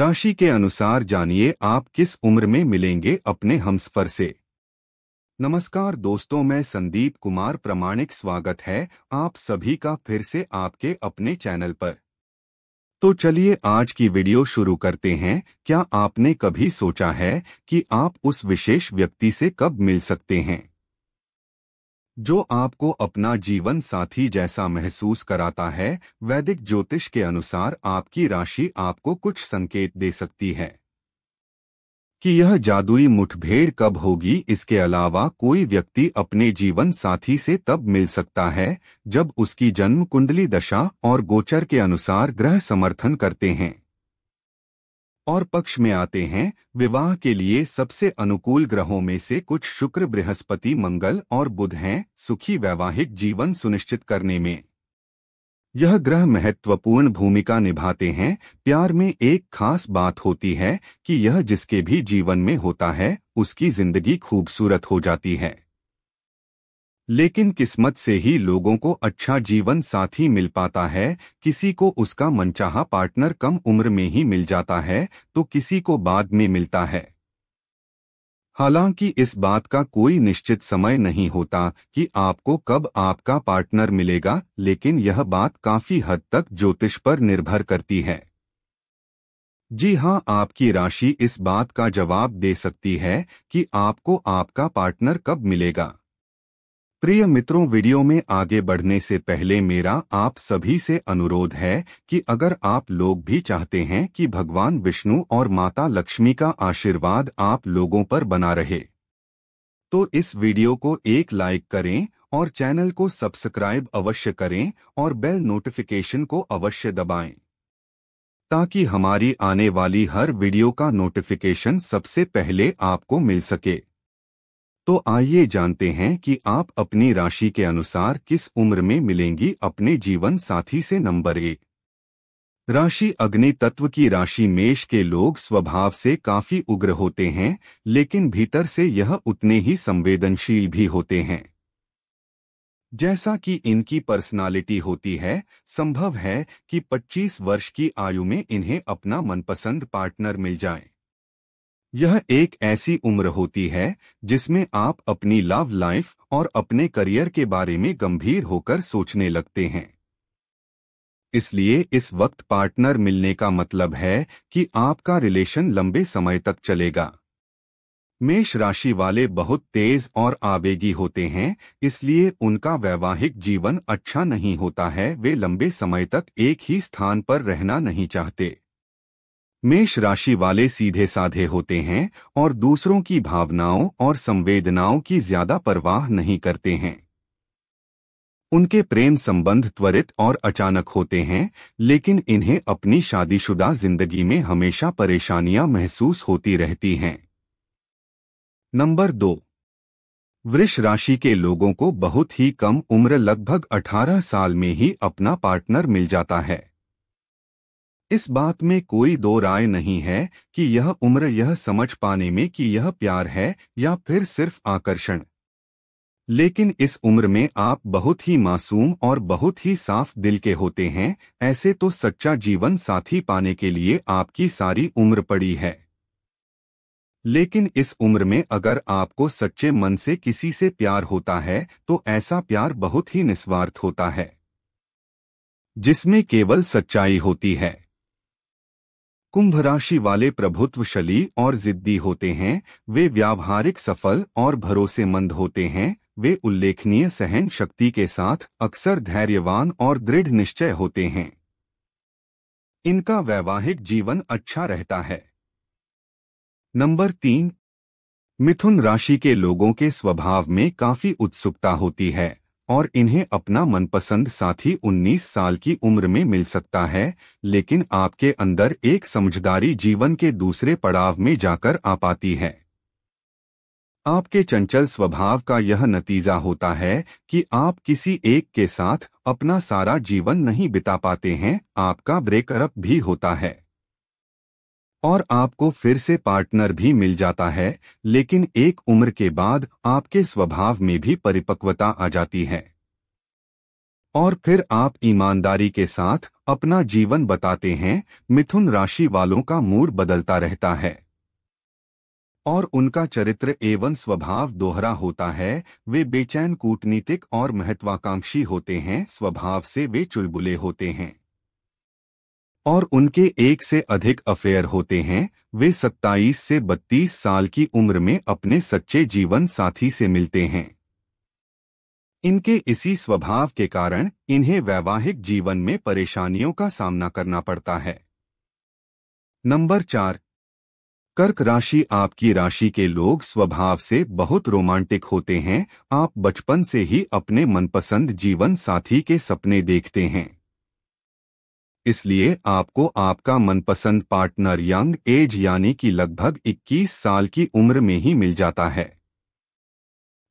राशि के अनुसार जानिए आप किस उम्र में मिलेंगे अपने हमसफर से नमस्कार दोस्तों मैं संदीप कुमार प्रमाणिक स्वागत है आप सभी का फिर से आपके अपने चैनल पर तो चलिए आज की वीडियो शुरू करते हैं क्या आपने कभी सोचा है कि आप उस विशेष व्यक्ति से कब मिल सकते हैं जो आपको अपना जीवन साथी जैसा महसूस कराता है वैदिक ज्योतिष के अनुसार आपकी राशि आपको कुछ संकेत दे सकती है कि यह जादुई मुठभेड़ कब होगी इसके अलावा कोई व्यक्ति अपने जीवन साथी से तब मिल सकता है जब उसकी जन्म कुंडली दशा और गोचर के अनुसार ग्रह समर्थन करते हैं और पक्ष में आते हैं विवाह के लिए सबसे अनुकूल ग्रहों में से कुछ शुक्र बृहस्पति मंगल और बुध हैं सुखी वैवाहिक जीवन सुनिश्चित करने में यह ग्रह महत्वपूर्ण भूमिका निभाते हैं प्यार में एक खास बात होती है कि यह जिसके भी जीवन में होता है उसकी जिंदगी खूबसूरत हो जाती है लेकिन किस्मत से ही लोगों को अच्छा जीवन साथी मिल पाता है किसी को उसका मनचाहा पार्टनर कम उम्र में ही मिल जाता है तो किसी को बाद में मिलता है हालांकि इस बात का कोई निश्चित समय नहीं होता कि आपको कब आपका पार्टनर मिलेगा लेकिन यह बात काफी हद तक ज्योतिष पर निर्भर करती है जी हां आपकी राशि इस बात का जवाब दे सकती है कि आपको आपका पार्टनर कब मिलेगा प्रिय मित्रों वीडियो में आगे बढ़ने से पहले मेरा आप सभी से अनुरोध है कि अगर आप लोग भी चाहते हैं कि भगवान विष्णु और माता लक्ष्मी का आशीर्वाद आप लोगों पर बना रहे तो इस वीडियो को एक लाइक करें और चैनल को सब्सक्राइब अवश्य करें और बेल नोटिफिकेशन को अवश्य दबाएं ताकि हमारी आने वाली हर वीडियो का नोटिफिकेशन सबसे पहले आपको मिल सके तो आइए जानते हैं कि आप अपनी राशि के अनुसार किस उम्र में मिलेंगी अपने जीवन साथी से नंबर एक राशि अग्नि तत्व की राशि मेष के लोग स्वभाव से काफी उग्र होते हैं लेकिन भीतर से यह उतने ही संवेदनशील भी होते हैं जैसा कि इनकी पर्सनालिटी होती है संभव है कि 25 वर्ष की आयु में इन्हें अपना मनपसंद पार्टनर मिल जाए यह एक ऐसी उम्र होती है जिसमें आप अपनी लव लाइफ और अपने करियर के बारे में गंभीर होकर सोचने लगते हैं इसलिए इस वक्त पार्टनर मिलने का मतलब है कि आपका रिलेशन लंबे समय तक चलेगा मेष राशि वाले बहुत तेज और आवेगी होते हैं इसलिए उनका वैवाहिक जीवन अच्छा नहीं होता है वे लंबे समय तक एक ही स्थान पर रहना नहीं चाहते मेष राशि वाले सीधे साधे होते हैं और दूसरों की भावनाओं और संवेदनाओं की ज्यादा परवाह नहीं करते हैं उनके प्रेम संबंध त्वरित और अचानक होते हैं लेकिन इन्हें अपनी शादीशुदा जिंदगी में हमेशा परेशानियां महसूस होती रहती हैं नंबर दो वृष राशि के लोगों को बहुत ही कम उम्र लगभग 18 साल में ही अपना पार्टनर मिल जाता है इस बात में कोई दो राय नहीं है कि यह उम्र यह समझ पाने में कि यह प्यार है या फिर सिर्फ आकर्षण लेकिन इस उम्र में आप बहुत ही मासूम और बहुत ही साफ दिल के होते हैं ऐसे तो सच्चा जीवन साथी पाने के लिए आपकी सारी उम्र पड़ी है लेकिन इस उम्र में अगर आपको सच्चे मन से किसी से प्यार होता है तो ऐसा प्यार बहुत ही निस्वार्थ होता है जिसमें केवल सच्चाई होती है कुंभ राशि वाले प्रभुत्वशली और जिद्दी होते हैं वे व्यावहारिक सफल और भरोसेमंद होते हैं वे उल्लेखनीय सहन शक्ति के साथ अक्सर धैर्यवान और दृढ़ निश्चय होते हैं इनका वैवाहिक जीवन अच्छा रहता है नंबर तीन मिथुन राशि के लोगों के स्वभाव में काफी उत्सुकता होती है और इन्हें अपना मनपसंद साथी 19 साल की उम्र में मिल सकता है लेकिन आपके अंदर एक समझदारी जीवन के दूसरे पड़ाव में जाकर आ पाती है आपके चंचल स्वभाव का यह नतीजा होता है कि आप किसी एक के साथ अपना सारा जीवन नहीं बिता पाते हैं आपका ब्रेकअप भी होता है और आपको फिर से पार्टनर भी मिल जाता है लेकिन एक उम्र के बाद आपके स्वभाव में भी परिपक्वता आ जाती है और फिर आप ईमानदारी के साथ अपना जीवन बताते हैं मिथुन राशि वालों का मूड बदलता रहता है और उनका चरित्र एवं स्वभाव दोहरा होता है वे बेचैन कूटनीतिक और महत्वाकांक्षी होते हैं स्वभाव से वे चुलबुले होते हैं और उनके एक से अधिक अफेयर होते हैं वे 27 से 32 साल की उम्र में अपने सच्चे जीवन साथी से मिलते हैं इनके इसी स्वभाव के कारण इन्हें वैवाहिक जीवन में परेशानियों का सामना करना पड़ता है नंबर चार कर्क राशि आपकी राशि के लोग स्वभाव से बहुत रोमांटिक होते हैं आप बचपन से ही अपने मनपसंद जीवन साथी के सपने देखते हैं इसलिए आपको आपका मनपसंद पार्टनर यंग एज यानी कि लगभग 21 साल की उम्र में ही मिल जाता है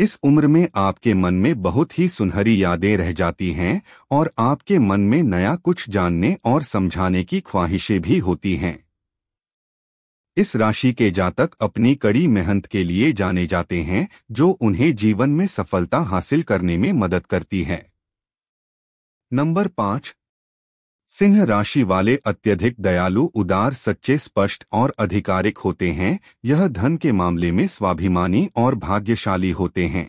इस उम्र में आपके मन में बहुत ही सुनहरी यादें रह जाती हैं और आपके मन में नया कुछ जानने और समझाने की ख्वाहिशें भी होती हैं इस राशि के जातक अपनी कड़ी मेहनत के लिए जाने जाते हैं जो उन्हें जीवन में सफलता हासिल करने में मदद करती है नंबर पांच सिंह राशि वाले अत्यधिक दयालु उदार सच्चे स्पष्ट और अधिकारिक होते हैं यह धन के मामले में स्वाभिमानी और भाग्यशाली होते हैं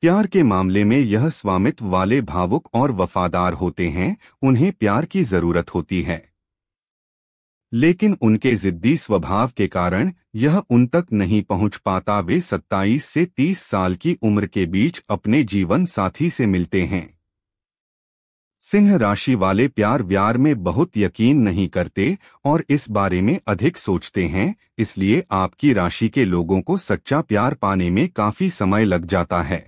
प्यार के मामले में यह स्वामित्व वाले भावुक और वफादार होते हैं उन्हें प्यार की जरूरत होती है लेकिन उनके जिद्दी स्वभाव के कारण यह उन तक नहीं पहुंच पाता वे 27 से 30 साल की उम्र के बीच अपने जीवन साथी से मिलते हैं सिंह राशि वाले प्यार व्यार में बहुत यकीन नहीं करते और इस बारे में अधिक सोचते हैं इसलिए आपकी राशि के लोगों को सच्चा प्यार पाने में काफी समय लग जाता है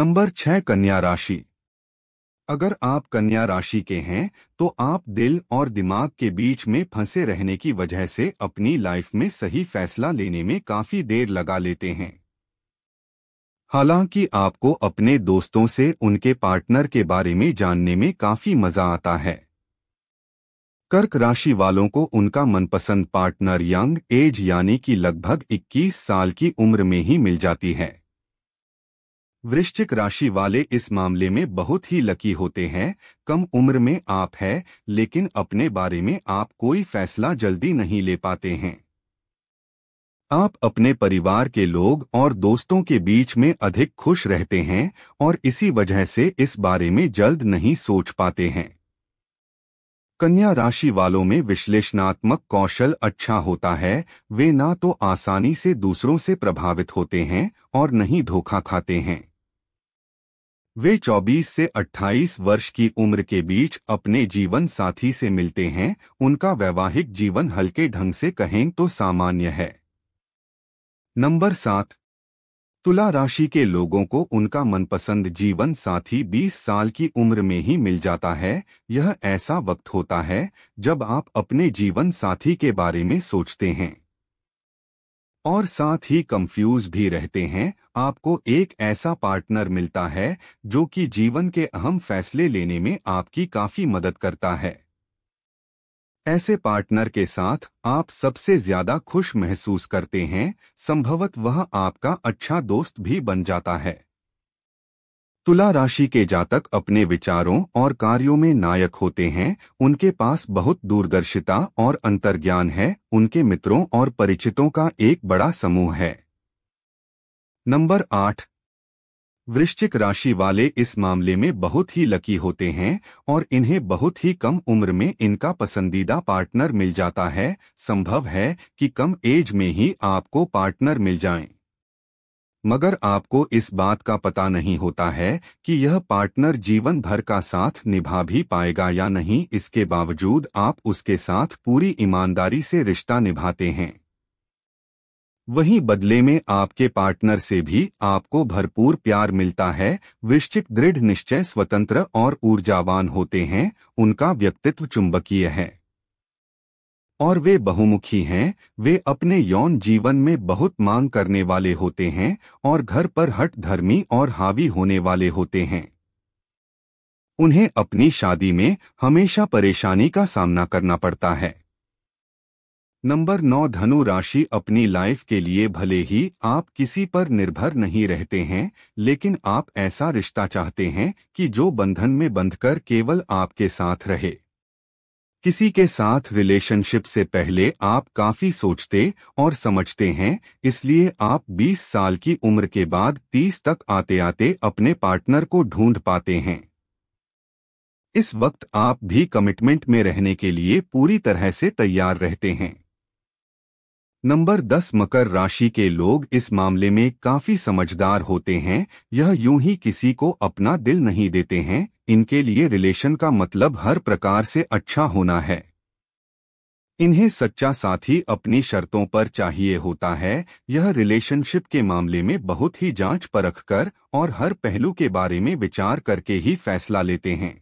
नंबर छह कन्या राशि अगर आप कन्या राशि के हैं तो आप दिल और दिमाग के बीच में फंसे रहने की वजह से अपनी लाइफ में सही फैसला लेने में काफी देर लगा लेते हैं हालांकि आपको अपने दोस्तों से उनके पार्टनर के बारे में जानने में काफी मजा आता है कर्क राशि वालों को उनका मनपसंद पार्टनर यंग एज यानी कि लगभग 21 साल की उम्र में ही मिल जाती है वृश्चिक राशि वाले इस मामले में बहुत ही लकी होते हैं कम उम्र में आप है लेकिन अपने बारे में आप कोई फैसला जल्दी नहीं ले पाते हैं आप अपने परिवार के लोग और दोस्तों के बीच में अधिक खुश रहते हैं और इसी वजह से इस बारे में जल्द नहीं सोच पाते हैं कन्या राशि वालों में विश्लेषणात्मक कौशल अच्छा होता है वे ना तो आसानी से दूसरों से प्रभावित होते हैं और न ही धोखा खाते हैं वे 24 से 28 वर्ष की उम्र के बीच अपने जीवन साथी से मिलते हैं उनका वैवाहिक जीवन हल्के ढंग से कहें तो सामान्य है नंबर सात तुला राशि के लोगों को उनका मनपसंद जीवन साथी 20 साल की उम्र में ही मिल जाता है यह ऐसा वक्त होता है जब आप अपने जीवन साथी के बारे में सोचते हैं और साथ ही कंफ्यूज भी रहते हैं आपको एक ऐसा पार्टनर मिलता है जो कि जीवन के अहम फैसले लेने में आपकी काफी मदद करता है ऐसे पार्टनर के साथ आप सबसे ज्यादा खुश महसूस करते हैं संभवत वह आपका अच्छा दोस्त भी बन जाता है तुला राशि के जातक अपने विचारों और कार्यों में नायक होते हैं उनके पास बहुत दूरदर्शिता और अंतर्ज्ञान है उनके मित्रों और परिचितों का एक बड़ा समूह है नंबर आठ वृश्चिक राशि वाले इस मामले में बहुत ही लकी होते हैं और इन्हें बहुत ही कम उम्र में इनका पसंदीदा पार्टनर मिल जाता है संभव है कि कम एज में ही आपको पार्टनर मिल जाए मगर आपको इस बात का पता नहीं होता है कि यह पार्टनर जीवन भर का साथ निभा भी पाएगा या नहीं इसके बावजूद आप उसके साथ पूरी ईमानदारी से रिश्ता निभाते हैं वहीं बदले में आपके पार्टनर से भी आपको भरपूर प्यार मिलता है वृश्चिक दृढ़ निश्चय स्वतंत्र और ऊर्जावान होते हैं उनका व्यक्तित्व चुंबकीय है और वे बहुमुखी हैं वे अपने यौन जीवन में बहुत मांग करने वाले होते हैं और घर पर हट धर्मी और हावी होने वाले होते हैं उन्हें अपनी शादी में हमेशा परेशानी का सामना करना पड़ता है नंबर नौ धनु राशि अपनी लाइफ के लिए भले ही आप किसी पर निर्भर नहीं रहते हैं लेकिन आप ऐसा रिश्ता चाहते हैं कि जो बंधन में बंधकर केवल आपके साथ रहे किसी के साथ रिलेशनशिप से पहले आप काफी सोचते और समझते हैं इसलिए आप 20 साल की उम्र के बाद 30 तक आते आते अपने पार्टनर को ढूंढ पाते हैं इस वक्त आप भी कमिटमेंट में रहने के लिए पूरी तरह से तैयार रहते हैं नंबर 10 मकर राशि के लोग इस मामले में काफी समझदार होते हैं यह यूं ही किसी को अपना दिल नहीं देते हैं इनके लिए रिलेशन का मतलब हर प्रकार से अच्छा होना है इन्हें सच्चा साथी अपनी शर्तों पर चाहिए होता है यह रिलेशनशिप के मामले में बहुत ही जांच परख कर और हर पहलू के बारे में विचार करके ही फैसला लेते हैं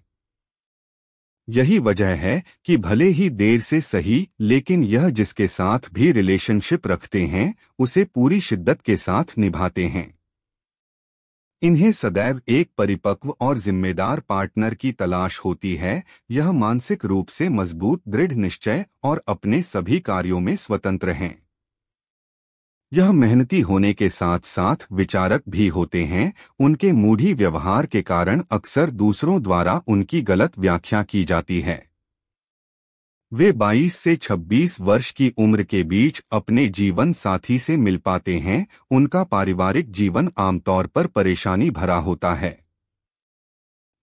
यही वजह है कि भले ही देर से सही लेकिन यह जिसके साथ भी रिलेशनशिप रखते हैं उसे पूरी शिद्दत के साथ निभाते हैं इन्हें सदैव एक परिपक्व और जिम्मेदार पार्टनर की तलाश होती है यह मानसिक रूप से मजबूत दृढ़ निश्चय और अपने सभी कार्यों में स्वतंत्र हैं यह मेहनती होने के साथ साथ विचारक भी होते हैं उनके मूढ़ी व्यवहार के कारण अक्सर दूसरों द्वारा उनकी गलत व्याख्या की जाती है वे 22 से 26 वर्ष की उम्र के बीच अपने जीवन साथी से मिल पाते हैं उनका पारिवारिक जीवन आमतौर पर परेशानी भरा होता है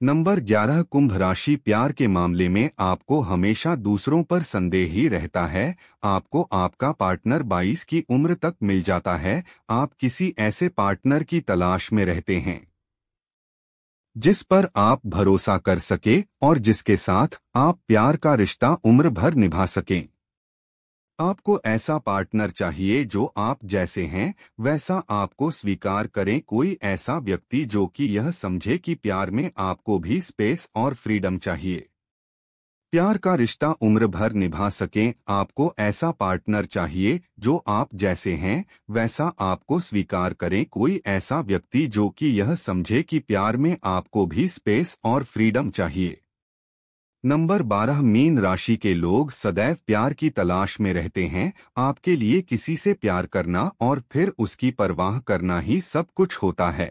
नंबर 11 कुंभ राशि प्यार के मामले में आपको हमेशा दूसरों पर संदेह ही रहता है आपको आपका पार्टनर 22 की उम्र तक मिल जाता है आप किसी ऐसे पार्टनर की तलाश में रहते हैं जिस पर आप भरोसा कर सके और जिसके साथ आप प्यार का रिश्ता उम्र भर निभा सकें आपको ऐसा पार्टनर चाहिए जो आप जैसे हैं वैसा आपको स्वीकार करें कोई ऐसा व्यक्ति जो कि यह समझे कि प्यार में आपको भी स्पेस और फ्रीडम चाहिए प्यार का रिश्ता उम्र भर निभा सकें आपको ऐसा पार्टनर चाहिए जो आप जैसे हैं वैसा आपको स्वीकार करें कोई ऐसा व्यक्ति जो कि यह समझे कि प्यार में आपको भी स्पेस और फ्रीडम चाहिए नंबर 12 मीन राशि के लोग सदैव प्यार की तलाश में रहते हैं आपके लिए किसी से प्यार करना और फिर उसकी परवाह करना ही सब कुछ होता है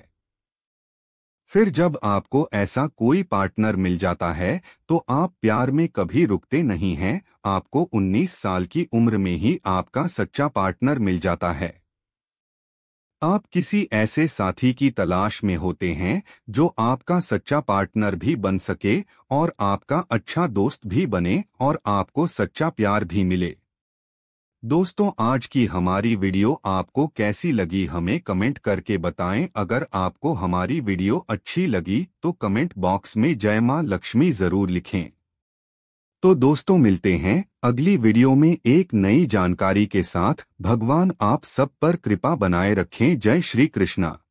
फिर जब आपको ऐसा कोई पार्टनर मिल जाता है तो आप प्यार में कभी रुकते नहीं हैं आपको 19 साल की उम्र में ही आपका सच्चा पार्टनर मिल जाता है आप किसी ऐसे साथी की तलाश में होते हैं जो आपका सच्चा पार्टनर भी बन सके और आपका अच्छा दोस्त भी बने और आपको सच्चा प्यार भी मिले दोस्तों आज की हमारी वीडियो आपको कैसी लगी हमें कमेंट करके बताएं अगर आपको हमारी वीडियो अच्छी लगी तो कमेंट बॉक्स में जय माँ लक्ष्मी जरूर लिखें तो दोस्तों मिलते हैं अगली वीडियो में एक नई जानकारी के साथ भगवान आप सब पर कृपा बनाए रखें जय श्री कृष्णा